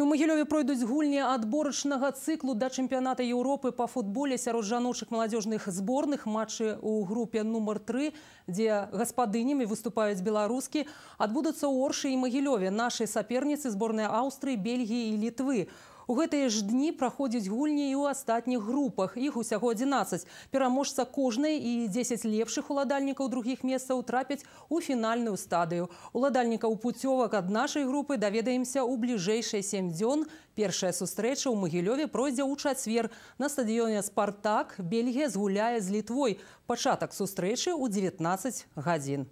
У магілёве пройдуць гульні адборачнага цыклу да чэмпіяната Еўропы па футболе сярод жаночых маладзёжных зборных матчы ў групе нумар тры, дзе гаспадынямі выступаюць беларускі, адбудуцца ў оршы і магілёве нашай саперніцы зборныя Аўстрыі, Бельгіі і літвы. У гэтыя ж дні праходзяць гульні і ў астатніх групах. Іх усяго 11. Пераможца кожнай і 10 лепшых уладальнікаў другіх месцаў трапяць у фінальную стадыю. Уладальнікаў пуцёвак ад нашай групы даведаемся ў бліжэйшыя 7 дзён. Першая сустрэча ў магілёве пройдзе ў чацвер. На стадыёне спартак Бельгія згуляе з літвой. Пачатак сустрэчы ў 19 гадзін.